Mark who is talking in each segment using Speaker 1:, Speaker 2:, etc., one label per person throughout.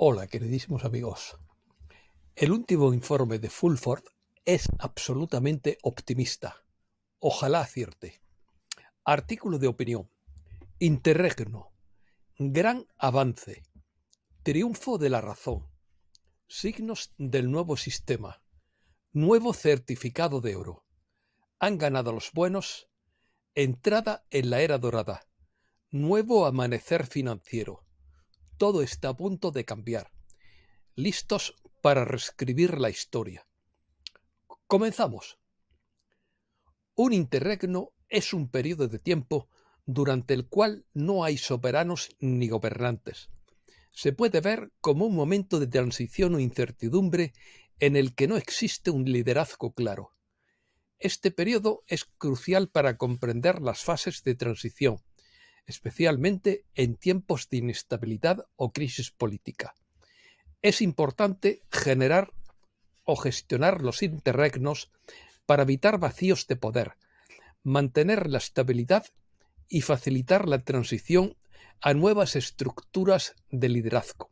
Speaker 1: Hola, queridísimos amigos. El último informe de Fulford es absolutamente optimista. Ojalá acierte. Artículo de opinión. Interregno. Gran avance. Triunfo de la razón. Signos del nuevo sistema. Nuevo certificado de oro. Han ganado los buenos. Entrada en la era dorada. Nuevo amanecer financiero todo está a punto de cambiar. Listos para reescribir la historia. Comenzamos. Un interregno es un periodo de tiempo durante el cual no hay soberanos ni gobernantes. Se puede ver como un momento de transición o incertidumbre en el que no existe un liderazgo claro. Este periodo es crucial para comprender las fases de transición, especialmente en tiempos de inestabilidad o crisis política. Es importante generar o gestionar los interregnos para evitar vacíos de poder, mantener la estabilidad y facilitar la transición a nuevas estructuras de liderazgo.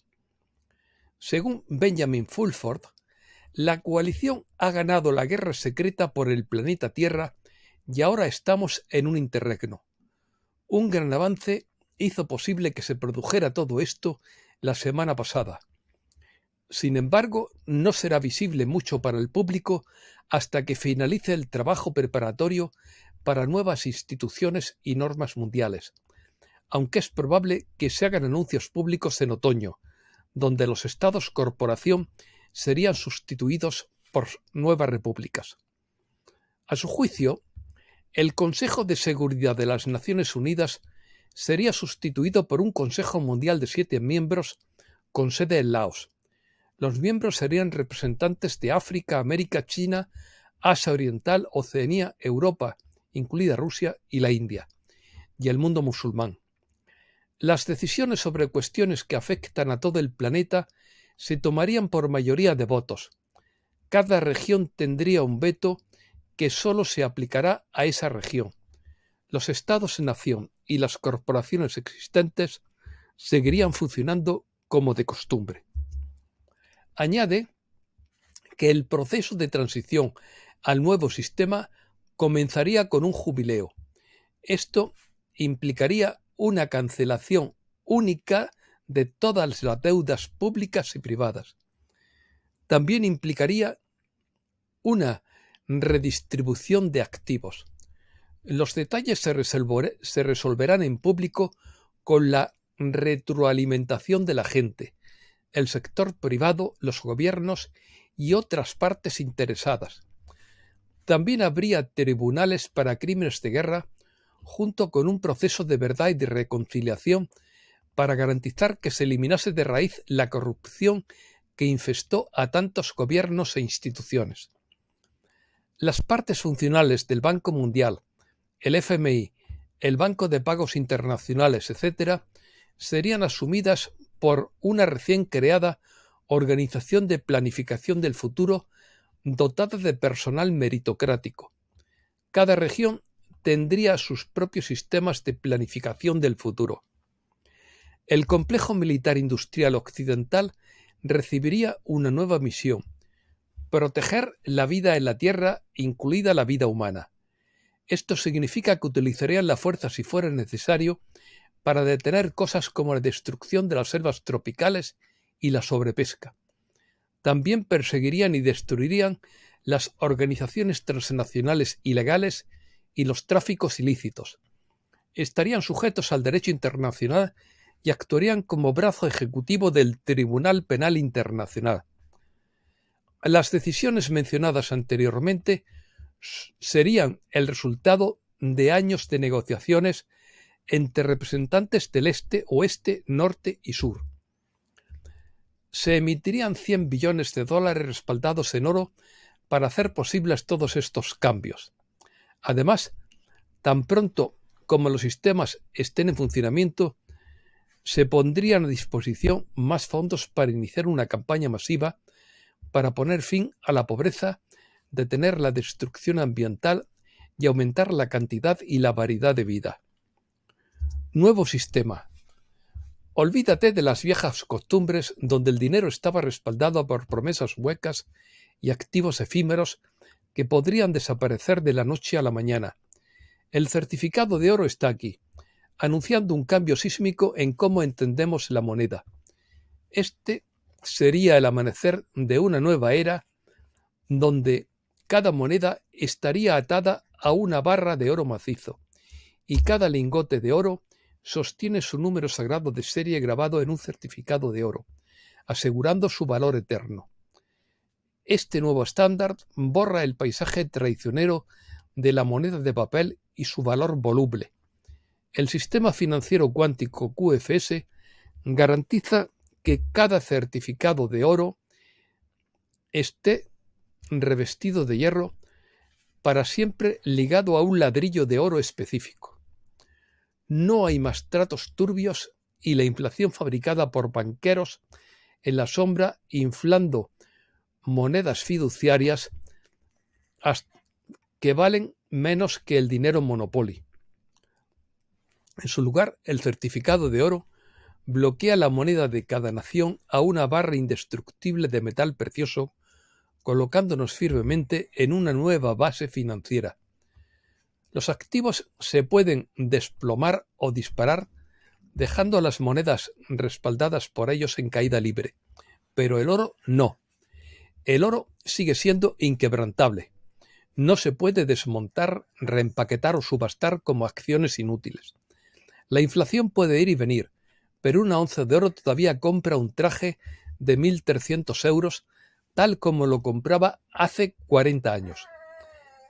Speaker 1: Según Benjamin Fulford, la coalición ha ganado la guerra secreta por el planeta Tierra y ahora estamos en un interregno. Un gran avance hizo posible que se produjera todo esto la semana pasada. Sin embargo, no será visible mucho para el público hasta que finalice el trabajo preparatorio para nuevas instituciones y normas mundiales, aunque es probable que se hagan anuncios públicos en otoño, donde los estados corporación serían sustituidos por nuevas repúblicas. A su juicio, el Consejo de Seguridad de las Naciones Unidas sería sustituido por un Consejo Mundial de siete miembros con sede en Laos. Los miembros serían representantes de África, América, China, Asia Oriental, Oceanía, Europa, incluida Rusia y la India, y el mundo musulmán. Las decisiones sobre cuestiones que afectan a todo el planeta se tomarían por mayoría de votos. Cada región tendría un veto que sólo se aplicará a esa región. Los estados en acción y las corporaciones existentes seguirían funcionando como de costumbre. Añade que el proceso de transición al nuevo sistema comenzaría con un jubileo. Esto implicaría una cancelación única de todas las deudas públicas y privadas. También implicaría una redistribución de activos. Los detalles se, resolverán en público con la retroalimentación de la gente, el sector privado, los gobiernos y otras partes interesadas. También habría tribunales para crímenes de guerra, junto con un proceso de verdad y de reconciliación para garantizar que se eliminase de raíz la corrupción que infestó a tantos gobiernos e instituciones. Las partes funcionales del Banco Mundial, el FMI, el Banco de Pagos Internacionales, etc., serían asumidas por una recién creada Organización de Planificación del Futuro dotada de personal meritocrático. Cada región tendría sus propios sistemas de planificación del futuro. El complejo militar industrial occidental recibiría una nueva misión, proteger la vida en la Tierra, incluida la vida humana. Esto significa que utilizarían la fuerza si fuera necesario para detener cosas como la destrucción de las selvas tropicales y la sobrepesca. También perseguirían y destruirían las organizaciones transnacionales ilegales y los tráficos ilícitos. Estarían sujetos al derecho internacional y actuarían como brazo ejecutivo del Tribunal Penal Internacional. Las decisiones mencionadas anteriormente serían el resultado de años de negociaciones entre representantes del este, oeste, norte y sur. Se emitirían 100 billones de dólares respaldados en oro para hacer posibles todos estos cambios. Además, tan pronto como los sistemas estén en funcionamiento, se pondrían a disposición más fondos para iniciar una campaña masiva para poner fin a la pobreza, detener la destrucción ambiental y aumentar la cantidad y la variedad de vida. Nuevo sistema. Olvídate de las viejas costumbres donde el dinero estaba respaldado por promesas huecas y activos efímeros que podrían desaparecer de la noche a la mañana. El certificado de oro está aquí, anunciando un cambio sísmico en cómo entendemos la moneda. Este sería el amanecer de una nueva era donde cada moneda estaría atada a una barra de oro macizo y cada lingote de oro sostiene su número sagrado de serie grabado en un certificado de oro, asegurando su valor eterno. Este nuevo estándar borra el paisaje traicionero de la moneda de papel y su valor voluble. El sistema financiero cuántico QFS garantiza que cada certificado de oro esté revestido de hierro para siempre ligado a un ladrillo de oro específico. No hay más tratos turbios y la inflación fabricada por banqueros en la sombra inflando monedas fiduciarias que valen menos que el dinero monopoli. En su lugar, el certificado de oro bloquea la moneda de cada nación a una barra indestructible de metal precioso, colocándonos firmemente en una nueva base financiera. Los activos se pueden desplomar o disparar, dejando a las monedas respaldadas por ellos en caída libre, pero el oro no. El oro sigue siendo inquebrantable. No se puede desmontar, reempaquetar o subastar como acciones inútiles. La inflación puede ir y venir, pero una onza de oro todavía compra un traje de 1.300 euros, tal como lo compraba hace 40 años.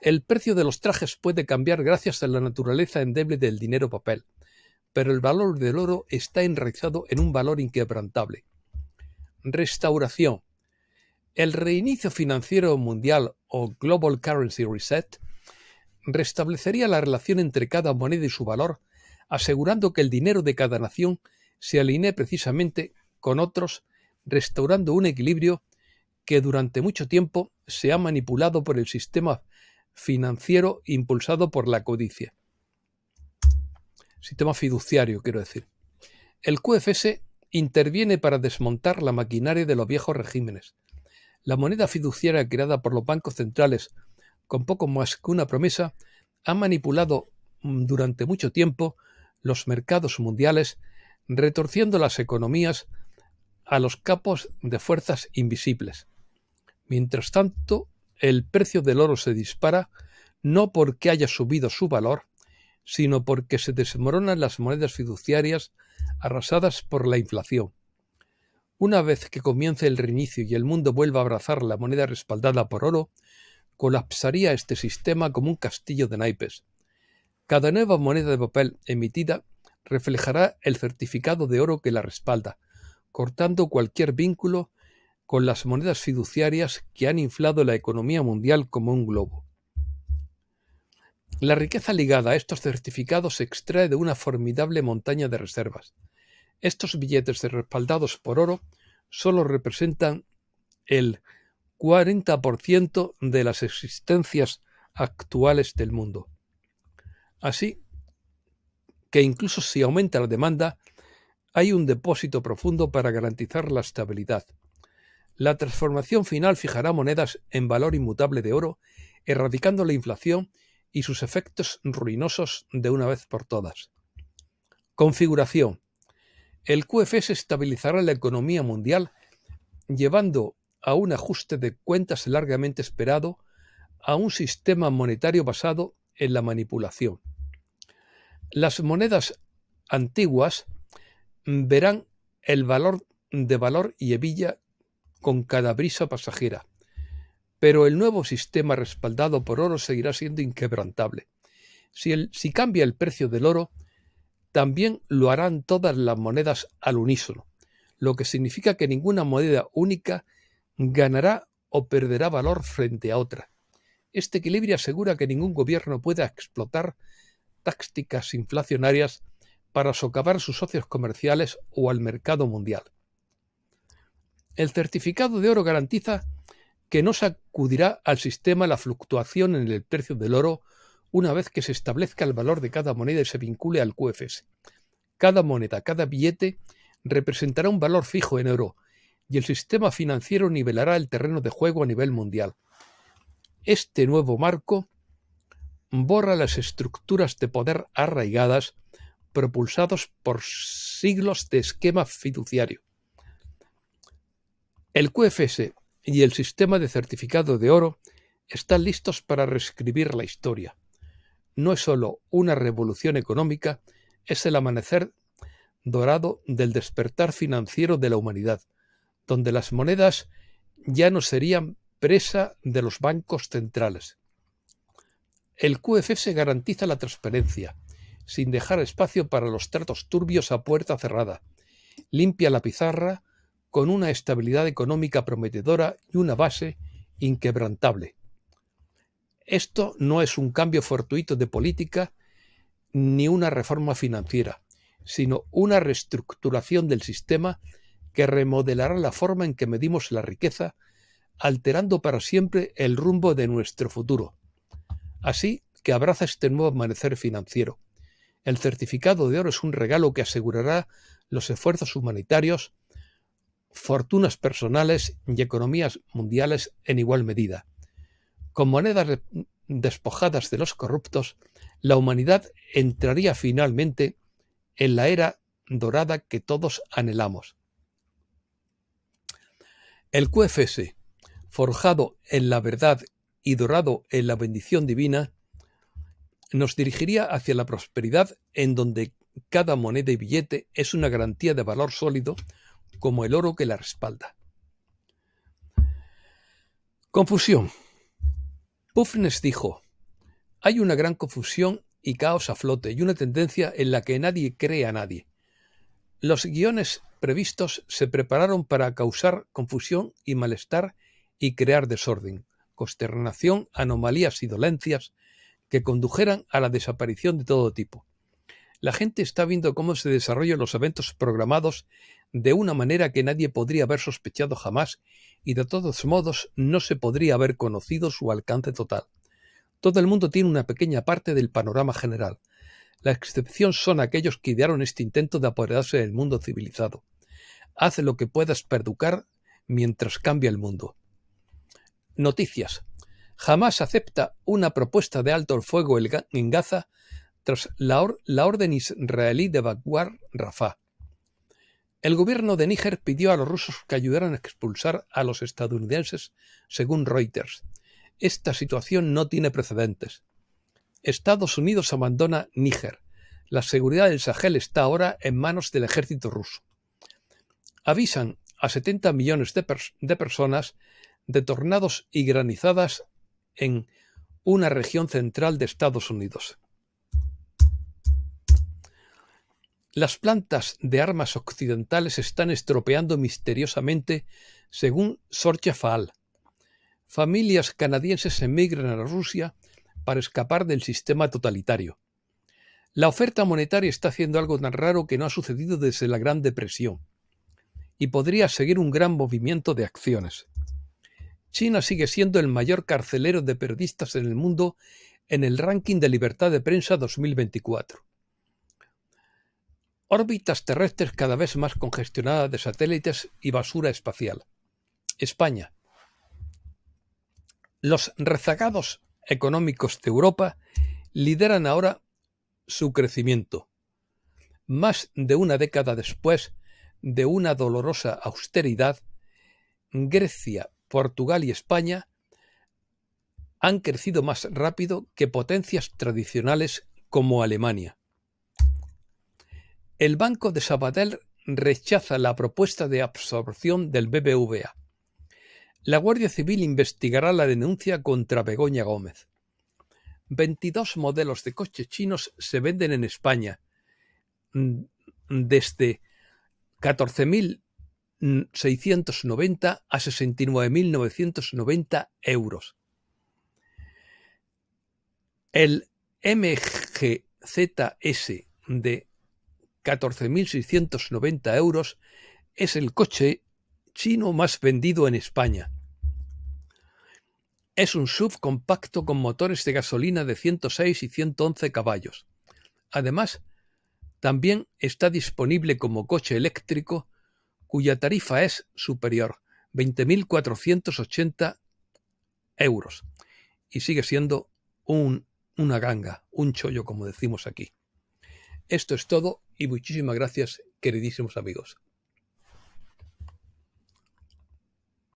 Speaker 1: El precio de los trajes puede cambiar gracias a la naturaleza endeble del dinero papel, pero el valor del oro está enraizado en un valor inquebrantable. Restauración. El reinicio financiero mundial o Global Currency Reset restablecería la relación entre cada moneda y su valor, asegurando que el dinero de cada nación se alinee precisamente con otros, restaurando un equilibrio que durante mucho tiempo se ha manipulado por el sistema financiero impulsado por la codicia. Sistema fiduciario, quiero decir. El QFS interviene para desmontar la maquinaria de los viejos regímenes. La moneda fiduciaria creada por los bancos centrales, con poco más que una promesa, ha manipulado mm, durante mucho tiempo los mercados mundiales retorciendo las economías a los capos de fuerzas invisibles. Mientras tanto, el precio del oro se dispara no porque haya subido su valor, sino porque se desmoronan las monedas fiduciarias arrasadas por la inflación. Una vez que comience el reinicio y el mundo vuelva a abrazar la moneda respaldada por oro, colapsaría este sistema como un castillo de naipes. Cada nueva moneda de papel emitida reflejará el certificado de oro que la respalda, cortando cualquier vínculo con las monedas fiduciarias que han inflado la economía mundial como un globo. La riqueza ligada a estos certificados se extrae de una formidable montaña de reservas. Estos billetes respaldados por oro solo representan el 40% de las existencias actuales del mundo. Así, que incluso si aumenta la demanda, hay un depósito profundo para garantizar la estabilidad. La transformación final fijará monedas en valor inmutable de oro, erradicando la inflación y sus efectos ruinosos de una vez por todas. Configuración. El QFS estabilizará la economía mundial llevando a un ajuste de cuentas largamente esperado a un sistema monetario basado en la manipulación. Las monedas antiguas verán el valor de valor y hebilla con cada brisa pasajera, pero el nuevo sistema respaldado por oro seguirá siendo inquebrantable. Si, si cambia el precio del oro, también lo harán todas las monedas al unísono, lo que significa que ninguna moneda única ganará o perderá valor frente a otra. Este equilibrio asegura que ningún gobierno pueda explotar tácticas inflacionarias para socavar sus socios comerciales o al mercado mundial. El certificado de oro garantiza que no sacudirá al sistema la fluctuación en el precio del oro una vez que se establezca el valor de cada moneda y se vincule al QFS. Cada moneda, cada billete representará un valor fijo en euro y el sistema financiero nivelará el terreno de juego a nivel mundial. Este nuevo marco borra las estructuras de poder arraigadas propulsados por siglos de esquema fiduciario. El QFS y el sistema de certificado de oro están listos para reescribir la historia. No es sólo una revolución económica, es el amanecer dorado del despertar financiero de la humanidad, donde las monedas ya no serían presa de los bancos centrales. El QFF se garantiza la transparencia, sin dejar espacio para los tratos turbios a puerta cerrada. Limpia la pizarra con una estabilidad económica prometedora y una base inquebrantable. Esto no es un cambio fortuito de política ni una reforma financiera, sino una reestructuración del sistema que remodelará la forma en que medimos la riqueza, alterando para siempre el rumbo de nuestro futuro. Así que abraza este nuevo amanecer financiero. El certificado de oro es un regalo que asegurará los esfuerzos humanitarios, fortunas personales y economías mundiales en igual medida. Con monedas despojadas de los corruptos, la humanidad entraría finalmente en la era dorada que todos anhelamos. El QFS, forjado en la verdad y dorado en la bendición divina, nos dirigiría hacia la prosperidad en donde cada moneda y billete es una garantía de valor sólido como el oro que la respalda. Confusión. Puffness dijo, hay una gran confusión y caos a flote y una tendencia en la que nadie cree a nadie. Los guiones previstos se prepararon para causar confusión y malestar y crear desorden consternación, anomalías y dolencias que condujeran a la desaparición de todo tipo. La gente está viendo cómo se desarrollan los eventos programados de una manera que nadie podría haber sospechado jamás y de todos modos no se podría haber conocido su alcance total. Todo el mundo tiene una pequeña parte del panorama general. La excepción son aquellos que idearon este intento de apoderarse del mundo civilizado. Haz lo que puedas perducar mientras cambia el mundo. Noticias. Jamás acepta una propuesta de alto el fuego en Gaza tras la, orden israelí de evacuar Rafah. El gobierno de Níger pidió a los rusos que ayudaran a expulsar a los estadounidenses, según Reuters. Esta situación no tiene precedentes. Estados Unidos abandona Níger. La seguridad del Sahel está ahora en manos del ejército ruso. Avisan a 70 millones de personas de tornados y granizadas en una región central de Estados Unidos. Las plantas de armas occidentales están estropeando misteriosamente, según Sorcha Faal. Familias canadienses emigran a Rusia para escapar del sistema totalitario. La oferta monetaria está haciendo algo tan raro que no ha sucedido desde la Gran Depresión y podría seguir un gran movimiento de acciones. China sigue siendo el mayor carcelero de periodistas en el mundo en el ranking de libertad de prensa 2024. Órbitas terrestres cada vez más congestionadas de satélites y basura espacial. España. Los rezagados económicos de Europa lideran ahora su crecimiento. Más de una década después de una dolorosa austeridad, Grecia Portugal y España han crecido más rápido que potencias tradicionales como Alemania. El Banco de Sabadell rechaza la propuesta de absorción del BBVA. La Guardia Civil investigará la denuncia contra Begoña Gómez. 22 modelos de coches chinos se venden en España, mm, desde 14.000 690 a 69.990 euros. El MGZS de 14.690 euros es el coche chino más vendido en España. Es un subcompacto con motores de gasolina de 106 y 111 caballos. Además, también está disponible como coche eléctrico cuya tarifa es superior, 20.480 euros. Y sigue siendo un, una ganga, un chollo, como decimos aquí. Esto es todo y muchísimas gracias, queridísimos amigos.